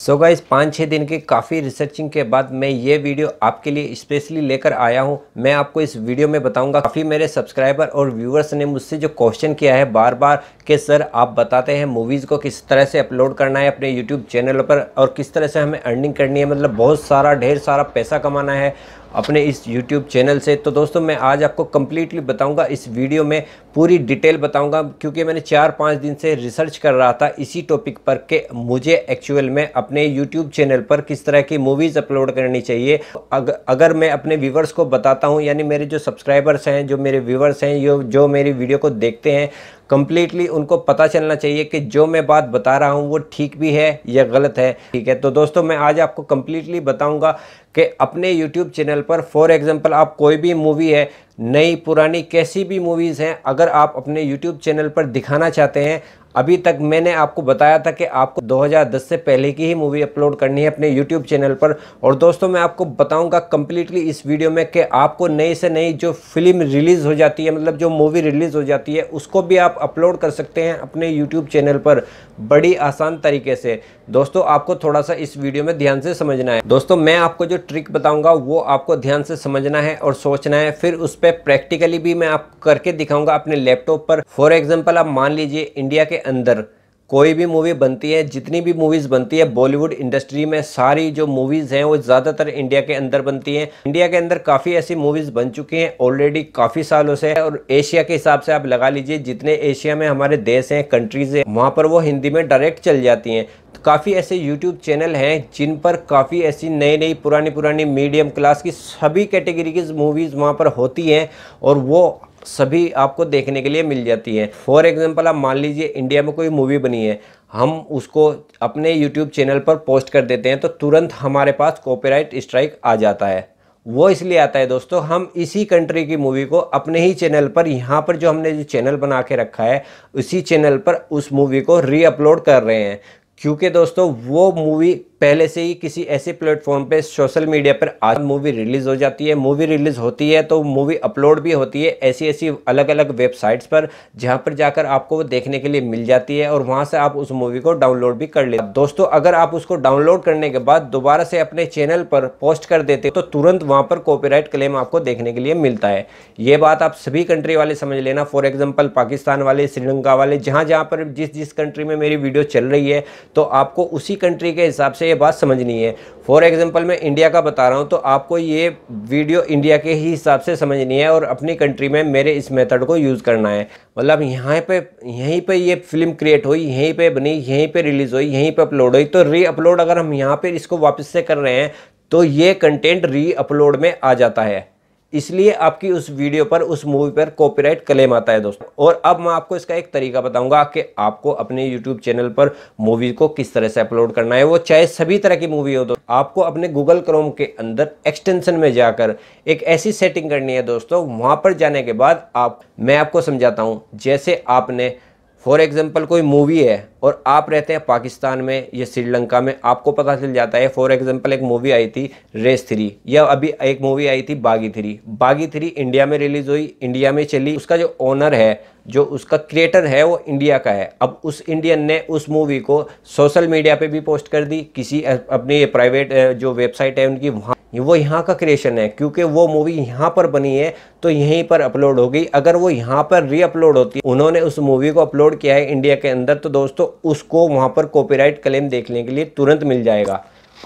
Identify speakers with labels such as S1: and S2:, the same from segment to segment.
S1: सो so guys पाँच छः दिन की काफ़ी रिसर्चिंग के बाद मैं ये वीडियो आपके लिए स्पेशली लेकर आया हूँ मैं आपको इस वीडियो में बताऊँगा काफ़ी मेरे सब्सक्राइबर और व्यूअर्स ने मुझसे जो क्वेश्चन किया है बार बार कि सर आप बताते हैं मूवीज़ को किस तरह से अपलोड करना है अपने यूट्यूब चैनल पर और किस तरह से हमें अर्निंग करनी है मतलब बहुत सारा ढेर सारा पैसा कमाना है अपने इस YouTube चैनल से तो दोस्तों मैं आज आपको कम्प्लीटली बताऊंगा इस वीडियो में पूरी डिटेल बताऊंगा क्योंकि मैंने चार पाँच दिन से रिसर्च कर रहा था इसी टॉपिक पर कि मुझे एक्चुअल में अपने यूट्यूब चैनल पर किस तरह की मूवीज़ अपलोड करनी चाहिए अग, अगर मैं अपने व्यूवर्स को बताता हूँ यानी मेरे जो सब्सक्राइबर्स हैं जो मेरे व्यूवर्स हैं जो जो मेरी वीडियो को देखते हैं कम्प्लीटली उनको पता चलना चाहिए कि जो मैं बात बता रहा हूँ वो ठीक भी है या गलत है ठीक है तो दोस्तों मैं आज आपको कम्प्लीटली बताऊँगा कि अपने यूट्यूब चैनल पर फॉर एग्ज़ाम्पल आप कोई भी मूवी है नई पुरानी कैसी भी मूवीज़ हैं अगर आप अपने यूट्यूब चैनल पर दिखाना चाहते हैं अभी तक मैंने आपको बताया था कि आपको 2010 से पहले की ही मूवी अपलोड करनी है अपने यूट्यूब चैनल पर और दोस्तों मैं आपको बताऊंगा कम्प्लीटली इस वीडियो में कि आपको नई से नई जो फिल्म रिलीज़ हो जाती है मतलब जो मूवी रिलीज़ हो जाती है उसको भी आप अपलोड कर सकते हैं अपने यूट्यूब चैनल पर बड़ी आसान तरीके से दोस्तों आपको थोड़ा सा इस वीडियो में ध्यान से समझना है दोस्तों मैं आपको जो ट्रिक बताऊंगा वो आपको ध्यान से समझना है और सोचना है फिर उस पर प्रैक्टिकली भी मैं आप करके दिखाऊंगा अपने लैपटॉप पर फॉर एग्जाम्पल आप मान लीजिए इंडिया के अंदर कोई भी मूवी बनती है जितनी भी मूवीज़ बनती है बॉलीवुड इंडस्ट्री में सारी जो मूवीज़ हैं वो ज़्यादातर इंडिया के अंदर बनती हैं इंडिया के अंदर काफ़ी ऐसी मूवीज़ बन चुकी हैं ऑलरेडी काफ़ी सालों से और एशिया के हिसाब से आप लगा लीजिए जितने एशिया में हमारे देश हैं कंट्रीज़ हैं वहाँ पर वो हिंदी में डायरेक्ट चल जाती हैं तो काफ़ी ऐसे यूट्यूब चैनल हैं जिन पर काफ़ी ऐसी नई नई पुरानी पुरानी मीडियम क्लास की सभी कैटेगरी की मूवीज़ वहाँ पर होती हैं और वो सभी आपको देखने के लिए मिल जाती है फॉर एग्जाम्पल आप मान लीजिए इंडिया में कोई मूवी बनी है हम उसको अपने यूट्यूब चैनल पर पोस्ट कर देते हैं तो तुरंत हमारे पास कॉपीराइट स्ट्राइक आ जाता है वो इसलिए आता है दोस्तों हम इसी कंट्री की मूवी को अपने ही चैनल पर यहाँ पर जो हमने जो चैनल बना के रखा है उसी चैनल पर उस मूवी को रीअपलोड कर रहे हैं क्योंकि दोस्तों वो मूवी पहले से ही किसी ऐसे प्लेटफॉर्म पे सोशल मीडिया पर आज मूवी रिलीज हो जाती है मूवी रिलीज होती है तो मूवी अपलोड भी होती है ऐसी ऐसी अलग अलग वेबसाइट्स पर जहां पर जाकर आपको वो देखने के लिए मिल जाती है और वहां से आप उस मूवी को डाउनलोड भी कर ले दोस्तों अगर आप उसको डाउनलोड करने के बाद दोबारा से अपने चैनल पर पोस्ट कर देते तो तुरंत वहाँ पर कॉपीराइट क्लेम आपको देखने के लिए मिलता है ये बात आप सभी कंट्री वाले समझ लेना फॉर एग्जाम्पल पाकिस्तान वाले श्रीलंका वाले जहाँ जहाँ पर जिस जिस कंट्री में मेरी वीडियो चल रही है तो आपको उसी कंट्री के हिसाब से ये बात समझनी है फॉर एग्ज़ाम्पल मैं इंडिया का बता रहा हूँ तो आपको ये वीडियो इंडिया के ही हिसाब से समझनी है और अपनी कंट्री में मेरे इस मेथड को यूज़ करना है मतलब यहाँ पे यहीं पे ये फिल्म क्रिएट हुई यहीं पे बनी यहीं पे रिलीज़ हुई यहीं पे अपलोड हुई तो री अपलोड अगर हम यहाँ पर इसको वापस से कर रहे हैं तो ये कंटेंट री अपलोड में आ जाता है इसलिए आपकी उस वीडियो पर उस मूवी पर कॉपीराइट क्लेम आता है दोस्तों और अब मैं आपको इसका एक तरीका बताऊंगा कि आपको अपने यूट्यूब चैनल पर मूवी को किस तरह से अपलोड करना है वो चाहे सभी तरह की मूवी हो दोस्तों आपको अपने गूगल क्रोम के अंदर एक्सटेंशन में जाकर एक ऐसी सेटिंग करनी है दोस्तों वहाँ पर जाने के बाद आप मैं आपको समझाता हूँ जैसे आपने फॉर एग्जाम्पल कोई मूवी है और आप रहते हैं पाकिस्तान में या श्रीलंका में आपको पता चल जाता है फॉर एग्जांपल एक मूवी आई थी रेस थ्री या अभी एक मूवी आई थी Baaghi three Baaghi three India में रिलीज हुई इंडिया में चली उसका जो ओनर है जो उसका क्रिएटर है वो इंडिया का है अब उस इंडियन ने उस मूवी को सोशल मीडिया पे भी पोस्ट कर दी किसी अपनी प्राइवेट जो वेबसाइट है उनकी वहाँ वो यहाँ का क्रिएशन है क्योंकि वो मूवी यहाँ पर बनी है तो यहीं पर अपलोड होगी अगर वो यहाँ पर री अपलोड होती है उन्होंने उस मूवी को अपलोड किया है इंडिया के अंदर तो दोस्तों उसको वहाँ पर कॉपीराइट क्लेम देखने के लिए तुरंत मिल जाएगा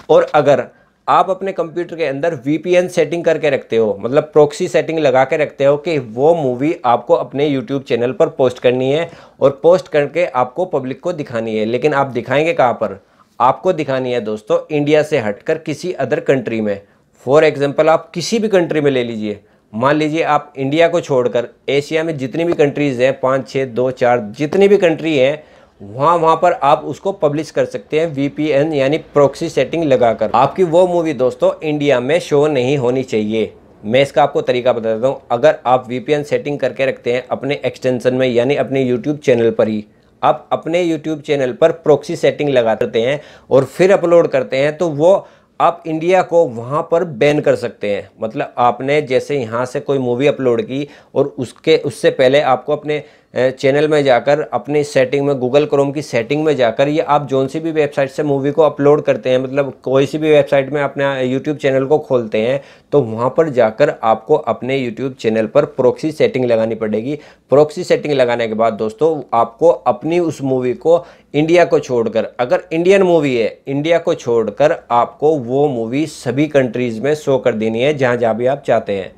S1: और अगर आप अपने कंप्यूटर के अंदर वीपीएन सेटिंग करके रखते हो मतलब प्रॉक्सी सेटिंग लगा के रखते हो कि वो मूवी आपको अपने यूट्यूब चैनल पर पोस्ट करनी है और पोस्ट करके आपको पब्लिक को दिखानी है लेकिन आप दिखाएंगे कहाँ पर आपको दिखानी है दोस्तों इंडिया से हटकर किसी अदर कंट्री में फॉर एग्जाम्पल आप किसी भी कंट्री में ले लीजिए मान लीजिए आप इंडिया को छोड़कर एशिया में जितनी भी कंट्रीज़ हैं पाँच छः दो चार जितनी भी कंट्री हैं वहाँ वहाँ पर आप उसको पब्लिश कर सकते हैं वीपीएन यानी प्रोक्सी सेटिंग लगाकर आपकी वो मूवी दोस्तों इंडिया में शो नहीं होनी चाहिए मैं इसका आपको तरीका बता देता हूँ अगर आप वीपीएन सेटिंग करके रखते हैं अपने एक्सटेंशन में यानी अपने यूट्यूब चैनल पर ही आप अपने यूट्यूब चैनल पर प्रोक्सी सेटिंग लगा देते हैं और फिर अपलोड करते हैं तो वो आप इंडिया को वहाँ पर बैन कर सकते हैं मतलब आपने जैसे यहाँ से कोई मूवी अपलोड की और उसके उससे पहले आपको अपने चैनल में जाकर अपने सेटिंग में गूगल क्रोम की सेटिंग में जाकर ये आप जौन सी भी वेबसाइट से मूवी को अपलोड करते हैं मतलब कोई सी भी वेबसाइट में अपना यूट्यूब चैनल को खोलते हैं तो वहाँ पर जाकर आपको अपने यूट्यूब चैनल पर प्रोक्सी सेटिंग लगानी पड़ेगी प्रोक्सी सेटिंग लगाने के बाद दोस्तों आपको अपनी उस मूवी को इंडिया को छोड़कर अगर इंडियन मूवी है इंडिया को छोड़कर आपको वो मूवी सभी कंट्रीज़ में शो कर देनी है जहाँ जहाँ भी आप चाहते हैं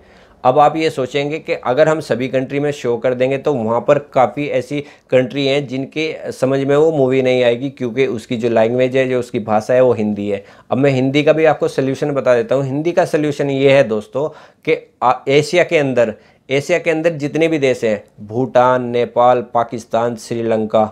S1: अब आप ये सोचेंगे कि अगर हम सभी कंट्री में शो कर देंगे तो वहाँ पर काफ़ी ऐसी कंट्री हैं जिनके समझ में वो मूवी नहीं आएगी क्योंकि उसकी जो लैंग्वेज है जो उसकी भाषा है वो हिंदी है अब मैं हिंदी का भी आपको सोल्यूशन बता देता हूँ हिंदी का सोल्यूशन ये है दोस्तों कि एशिया के अंदर एशिया के अंदर जितने भी देश हैं भूटान नेपाल पाकिस्तान श्रीलंका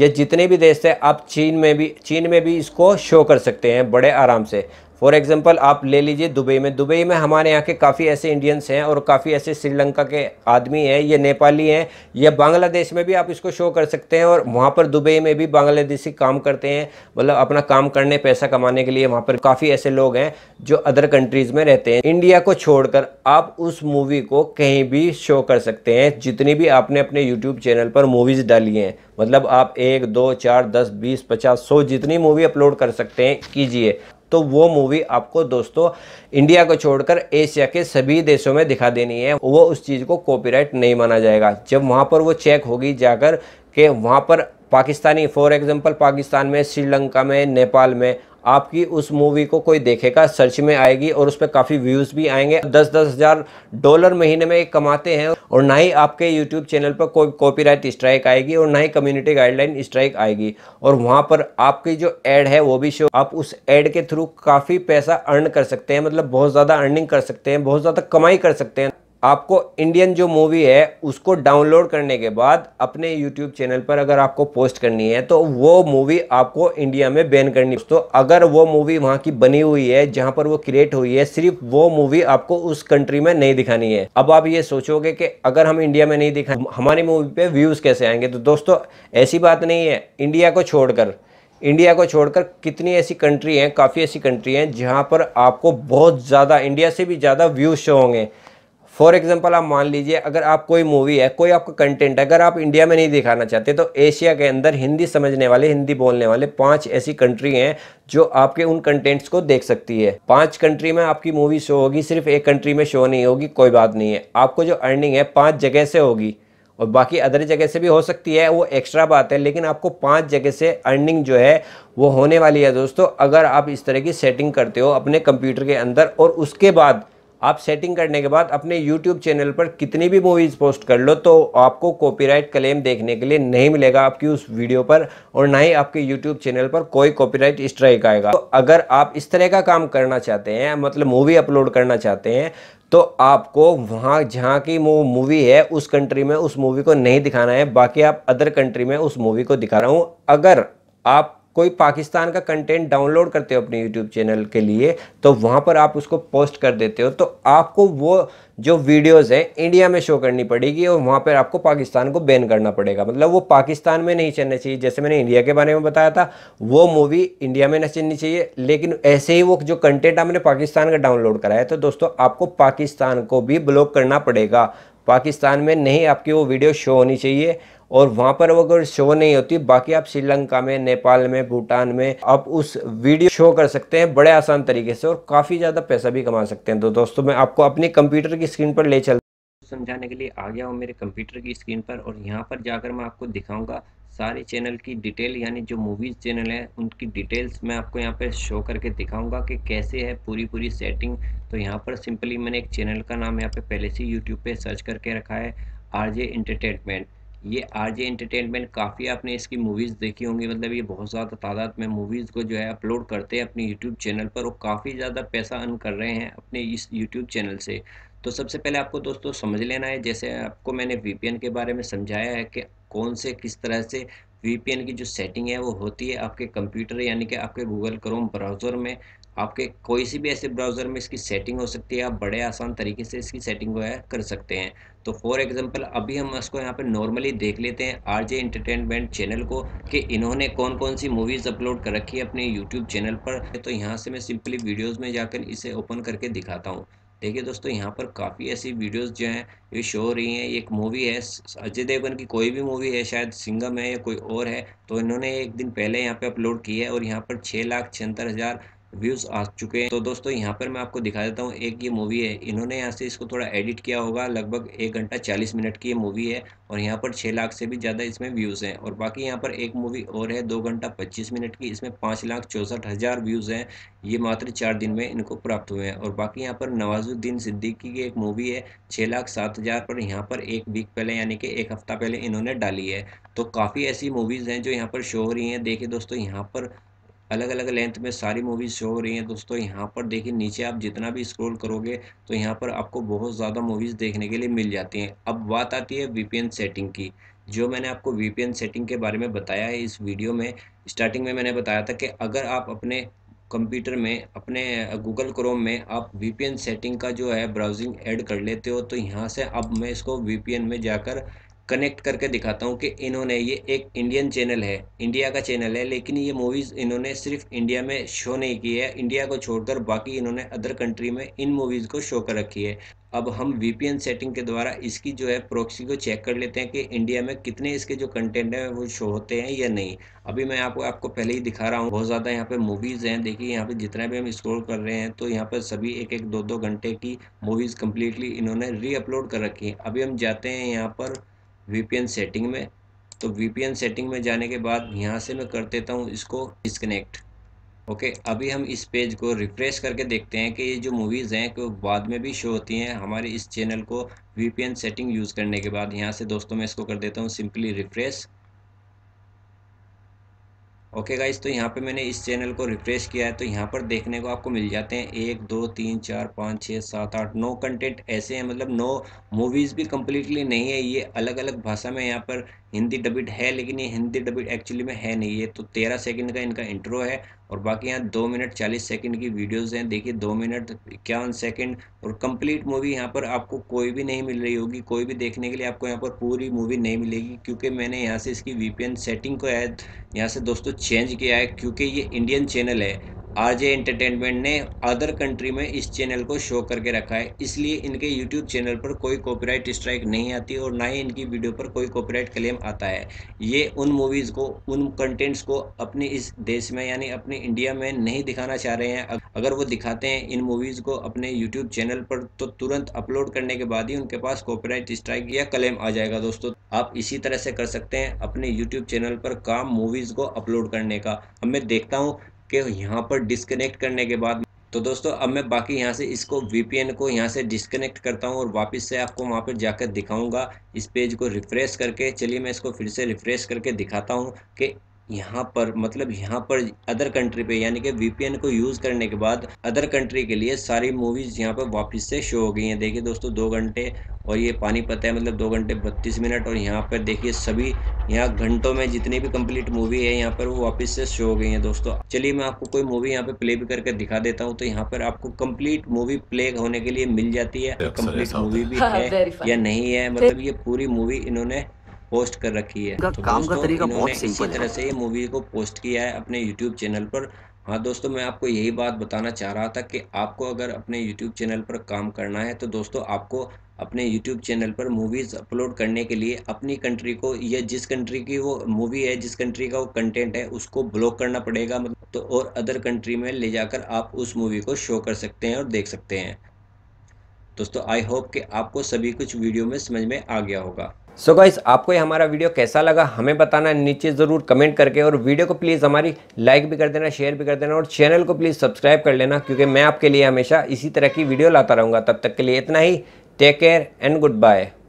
S1: ये जितने भी देश हैं आप चीन में भी चीन में भी इसको शो कर सकते हैं बड़े आराम से फॉर एग्ज़ाम्पल आप ले लीजिए दुबई में दुबई में हमारे यहाँ के काफ़ी ऐसे इंडियंस हैं और काफ़ी ऐसे श्रीलंका के आदमी हैं या नेपाली हैं या बांग्लादेश में भी आप इसको शो कर सकते हैं और वहाँ पर दुबई में भी बांग्लादेशी काम करते हैं मतलब अपना काम करने पैसा कमाने के लिए वहाँ पर काफ़ी ऐसे लोग हैं जो अदर कंट्रीज़ में रहते हैं इंडिया को छोड़कर आप उस मूवी को कहीं भी शो कर सकते हैं जितनी भी आपने अपने यूट्यूब चैनल पर मूवीज़ डाली हैं मतलब आप एक दो चार दस बीस पचास सौ जितनी मूवी अपलोड कर सकते हैं कीजिए तो वो मूवी आपको दोस्तों इंडिया को छोड़कर एशिया के सभी देशों में दिखा देनी है वो उस चीज़ को कॉपीराइट नहीं माना जाएगा जब वहाँ पर वो चेक होगी जाकर के वहाँ पर पाकिस्तानी फॉर एग्जाम्पल पाकिस्तान में श्रीलंका में नेपाल में आपकी उस मूवी को कोई देखेगा सर्च में आएगी और उस पर काफ़ी व्यूज़ भी आएंगे दस दस हज़ार डॉलर महीने में कमाते हैं और ना ही आपके यूट्यूब चैनल पर कोई कॉपीराइट स्ट्राइक आएगी और ना ही कम्युनिटी गाइडलाइन स्ट्राइक आएगी और वहाँ पर आपकी जो एड है वो भी शो आप उस एड के थ्रू काफ़ी पैसा अर्न कर सकते हैं मतलब बहुत ज़्यादा अर्निंग कर सकते हैं बहुत ज़्यादा कमाई कर सकते हैं आपको इंडियन जो मूवी है उसको डाउनलोड करने के बाद अपने यूट्यूब चैनल पर अगर आपको पोस्ट करनी है तो वो मूवी आपको इंडिया में बैन करनी तो अगर वो मूवी वहाँ की बनी हुई है जहाँ पर वो क्रिएट हुई है सिर्फ वो मूवी आपको उस कंट्री में नहीं दिखानी है अब आप ये सोचोगे कि अगर हम इंडिया में नहीं दिखा हमारी मूवी पर व्यूज़ कैसे आएंगे तो दोस्तों ऐसी बात नहीं है इंडिया को छोड़कर इंडिया को छोड़कर कितनी ऐसी कंट्री हैं काफ़ी ऐसी कंट्री हैं जहाँ पर आपको बहुत ज़्यादा इंडिया से भी ज़्यादा व्यूज़ शो होंगे फॉर एग्जाम्पल आप मान लीजिए अगर आप कोई मूवी है कोई आपका कंटेंट है अगर आप इंडिया में नहीं दिखाना चाहते तो एशिया के अंदर हिंदी समझने वाले हिंदी बोलने वाले पांच ऐसी कंट्री हैं जो आपके उन कंटेंट्स को देख सकती है पांच कंट्री में आपकी मूवी शो होगी सिर्फ एक कंट्री में शो नहीं होगी कोई बात नहीं है आपको जो अर्निंग है पाँच जगह से होगी और बाकी अदर जगह से भी हो सकती है वो एक्स्ट्रा बात है लेकिन आपको पाँच जगह से अर्निंग जो है वो होने वाली है दोस्तों अगर आप इस तरह की सेटिंग करते हो अपने कंप्यूटर के अंदर और उसके बाद आप सेटिंग करने के बाद अपने यूट्यूब चैनल पर कितनी भी मूवीज़ पोस्ट कर लो तो आपको कॉपीराइट क्लेम देखने के लिए नहीं मिलेगा आपकी उस वीडियो पर और ना ही आपके यूट्यूब चैनल पर कोई कॉपीराइट स्ट्राइक आएगा तो अगर आप इस तरह का काम करना चाहते हैं मतलब मूवी अपलोड करना चाहते हैं तो आपको वहाँ जहाँ की मूवी है उस कंट्री में उस मूवी को नहीं दिखाना है बाकी आप अदर कंट्री में उस मूवी को दिखा रहा हूँ अगर आप कोई पाकिस्तान का कंटेंट डाउनलोड करते हो अपने यूट्यूब चैनल के लिए तो वहाँ पर आप उसको पोस्ट कर देते हो तो आपको वो जो वीडियोस हैं इंडिया में शो करनी पड़ेगी और वहाँ पर आपको पाकिस्तान को बैन करना पड़ेगा मतलब वो पाकिस्तान में नहीं चलना चाहिए जैसे मैंने इंडिया के बारे में बताया था वो मूवी इंडिया में ना चलनी चाहिए लेकिन ऐसे ही वो जो कंटेंट आपने पाकिस्तान का डाउनलोड कराया तो दोस्तों आपको पाकिस्तान को भी ब्लॉक करना पड़ेगा पाकिस्तान में नहीं आपकी वो वीडियो शो होनी चाहिए और वहाँ पर वो अगर शो नहीं होती बाकी आप श्रीलंका में नेपाल में भूटान में आप उस वीडियो शो कर सकते हैं बड़े आसान तरीके से और काफ़ी ज़्यादा पैसा भी कमा सकते हैं तो दोस्तों मैं आपको अपने कंप्यूटर की स्क्रीन पर ले चल समझाने के लिए आ गया हूँ मेरे कंप्यूटर की स्क्रीन पर और यहाँ पर जाकर मैं आपको दिखाऊंगा सारे चैनल की डिटेल यानी जो मूवीज़ चैनल है उनकी डिटेल्स मैं आपको यहाँ पर शो करके दिखाऊंगा कि कैसे है पूरी पूरी सेटिंग तो यहाँ पर सिंपली मैंने एक चैनल का नाम यहाँ पे पहले से यूट्यूब पे सर्च करके रखा है आर जे इंटरटेनमेंट ये आर जे एंटरटेनमेंट काफ़ी आपने इसकी मूवीज़ देखी होंगी मतलब ये बहुत ज़्यादा तादाद में मूवीज़ को जो है अपलोड करते हैं अपने यूट्यूब चैनल पर और काफ़ी ज़्यादा पैसा अर्न कर रहे हैं अपने इस यूट्यूब चैनल से तो सबसे पहले आपको दोस्तों समझ लेना है जैसे आपको मैंने वी के बारे में समझाया है कि कौन से किस तरह से वी की जो सेटिंग है वो होती है आपके कंप्यूटर यानी कि आपके गूगल क्रोम ब्राउज़र में आपके कोई सी भी ऐसे ब्राउज़र में इसकी सेटिंग हो सकती है आप बड़े आसान तरीके से इसकी सेटिंग जो है कर सकते हैं तो फॉर एग्जांपल अभी हम उसको यहाँ पर नॉर्मली देख लेते हैं आरजे इंटरटेनमेंट चैनल को कि इन्होंने कौन कौन सी मूवीज़ अपलोड कर रखी है अपने यूट्यूब चैनल पर तो यहाँ से मैं सिंपली वीडियोज़ में जाकर इसे ओपन करके दिखाता हूँ देखिए दोस्तों यहाँ पर काफ़ी ऐसी वीडियोस जो हैं ये शो हो रही हैं एक मूवी है अजय देवगन की कोई भी मूवी है शायद सिंगम है या कोई और है तो इन्होंने एक दिन पहले यहाँ पे अपलोड की है और यहाँ पर छः लाख छिहत्तर हज़ार व्यूज़ आ चुके हैं तो दोस्तों यहाँ पर मैं आपको दिखा देता हूँ एक ये मूवी है इन्होंने यहाँ से इसको थोड़ा एडिट किया होगा लगभग एक घंटा चालीस मिनट की ये मूवी है और यहाँ पर छः लाख से भी ज़्यादा इसमें व्यूज़ हैं और बाकी यहाँ पर एक मूवी और है दो घंटा पच्चीस मिनट की इसमें पाँच लाख चौंसठ हज़ार व्यूज़ हैं ये मात्र चार दिन में इनको प्राप्त हुए हैं और बाकी यहाँ पर नवाजुद्दीन सिद्दीकी की एक मूवी है छः लाख सात हज़ार पर यहाँ पर एक वीक पहले यानी कि एक हफ़्ता पहले इन्होंने डाली है तो काफ़ी ऐसी मूवीज़ हैं जो यहाँ पर शो हो रही हैं देखिए दोस्तों यहाँ पर अलग अलग लेंथ में सारी मूवीज़ शो हो रही हैं दोस्तों यहाँ पर देखिए नीचे आप जितना भी स्क्रॉल करोगे तो यहाँ पर आपको बहुत ज़्यादा मूवीज़ देखने के लिए मिल जाती हैं अब बात आती है वी सेटिंग की जो मैंने आपको वी सेटिंग के बारे में बताया है इस वीडियो में स्टार्टिंग में मैंने बताया था कि अगर आप अपने कंप्यूटर में अपने गूगल क्रोम में आप वी सेटिंग का जो है ब्राउजिंग ऐड कर लेते हो तो यहाँ से अब मैं इसको वी में जाकर कनेक्ट करके दिखाता हूँ कि इन्होंने ये एक इंडियन चैनल है इंडिया का चैनल है लेकिन ये मूवीज़ इन्होंने सिर्फ इंडिया में शो नहीं की है इंडिया को छोड़कर बाकी इन्होंने अदर कंट्री में इन मूवीज़ को शो कर रखी है अब हम वीपीएन सेटिंग के द्वारा इसकी जो है प्रोक्सी को चेक कर लेते हैं कि इंडिया में कितने इसके जो कंटेंट हैं वो शो होते हैं या नहीं अभी मैं आपको आपको पहले ही दिखा रहा हूँ बहुत ज़्यादा यहाँ पे मूवीज़ हैं देखिए यहाँ पे जितना भी हम स्क्रॉल कर रहे हैं तो यहाँ पर सभी एक एक दो दो घंटे की मूवीज़ कम्प्लीटली इन्होंने रीअपलोड कर रखी है अभी हम जाते हैं यहाँ पर वीपीएन सेटिंग में तो वीपीएन सेटिंग में जाने के बाद यहाँ से मैं कर देता हूँ इसको डिसकनेक्ट ओके अभी हम इस पेज को रिफ्रेश करके देखते हैं कि ये जो मूवीज़ हैं कि बाद में भी शो होती हैं हमारे इस चैनल को वीपीएन सेटिंग यूज़ करने के बाद यहाँ से दोस्तों मैं इसको कर देता हूँ सिंपली रिफ्रेश ओके गाइज तो यहाँ पे मैंने इस चैनल को रिफ्रेश किया है तो यहाँ पर देखने को आपको मिल जाते हैं एक दो तीन चार पाँच छः सात आठ नौ कंटेंट ऐसे हैं मतलब नौ मूवीज़ भी कम्प्लीटली नहीं है ये अलग अलग भाषा में यहाँ पर हिंदी डबिट है लेकिन ये हिंदी डबिट एक्चुअली में है नहीं है तो तेरह सेकंड का इनका इंट्रो है और बाकी यहाँ दो मिनट चालीस सेकंड की वीडियोस हैं देखिए दो मिनट इक्यावन सेकंड और कंप्लीट मूवी यहाँ पर आपको कोई भी नहीं मिल रही होगी कोई भी देखने के लिए आपको यहाँ पर पूरी मूवी नहीं मिलेगी क्योंकि मैंने यहाँ से इसकी वी सेटिंग को यहाँ से दोस्तों चेंज किया है क्योंकि ये इंडियन चैनल है आरजे एंटरटेनमेंट ने अदर कंट्री में इस चैनल को शो करके रखा है इसलिए इनके यूट्यूब चैनल पर कोई कॉपीराइट स्ट्राइक नहीं आती और ना ही इनकी वीडियो पर कोई कॉपीराइट क्लेम आता है ये उन मूवीज़ को उन कंटेंट्स को अपने इस देश में यानी अपने इंडिया में नहीं दिखाना चाह रहे हैं अगर वो दिखाते हैं इन मूवीज़ को अपने यूट्यूब चैनल पर तो तुरंत अपलोड करने के बाद ही उनके पास कॉपीराइट स्ट्राइक या क्लेम आ जाएगा दोस्तों आप इसी तरह से कर सकते हैं अपने यूट्यूब चैनल पर काम मूवीज़ को अपलोड करने का अब मैं देखता हूँ के यहाँ पर डिस्कनेक्ट करने के बाद तो दोस्तों अब मैं बाकी यहाँ से इसको वीपीएन को यहाँ से डिस्कनेक्ट करता हूँ और वापस से आपको वहाँ पर जाकर दिखाऊंगा इस पेज को रिफ्रेश करके चलिए मैं इसको फिर से रिफ्रेश करके दिखाता हूँ कि यहाँ पर मतलब यहाँ पर अदर कंट्री पे यानी कि वीपीएन को यूज़ करने के बाद अदर कंट्री के लिए सारी मूवीज़ यहाँ पर वापस से शो हो गई हैं देखिए दोस्तों दो घंटे और ये पानी पता है मतलब दो घंटे बत्तीस मिनट और यहाँ पर देखिए सभी यहाँ घंटों में जितनी भी कंप्लीट मूवी है यहाँ पर वो वापस से शो हो गई है दोस्तों चलिए मैं आपको कोई मूवी यहाँ पे प्ले भी करके दिखा देता हूँ तो यहाँ पर आपको कंप्लीट मूवी प्ले होने के लिए मिल जाती है कंप्लीट मूवी भी है या नहीं है मतलब ये पूरी मूवी इन्होंने पोस्ट कर रखी है तो काम का तरीका बहुत सिंपल इसी तरह से ये मूवी को पोस्ट किया है अपने यूट्यूब चैनल पर हाँ दोस्तों मैं आपको यही बात बताना चाह रहा था कि आपको अगर अपने यूट्यूब चैनल पर काम करना है तो दोस्तों आपको अपने YouTube चैनल पर मूवीज़ अपलोड करने के लिए अपनी कंट्री को या जिस कंट्री की वो मूवी है जिस कंट्री का वो कंटेंट है उसको ब्लॉक करना पड़ेगा मतलब तो और अदर कंट्री में ले जाकर आप उस मूवी को शो कर सकते हैं और देख सकते हैं दोस्तों आई होप कि आपको सभी कुछ वीडियो में समझ में आ गया होगा सो so गाइस आपको ये हमारा वीडियो कैसा लगा हमें बताना नीचे ज़रूर कमेंट करके और वीडियो को प्लीज़ हमारी लाइक भी कर देना शेयर भी कर देना और चैनल को प्लीज़ सब्सक्राइब कर लेना क्योंकि मैं आपके लिए हमेशा इसी तरह की वीडियो लाता रहूँगा तब तक के लिए इतना ही take care and good bye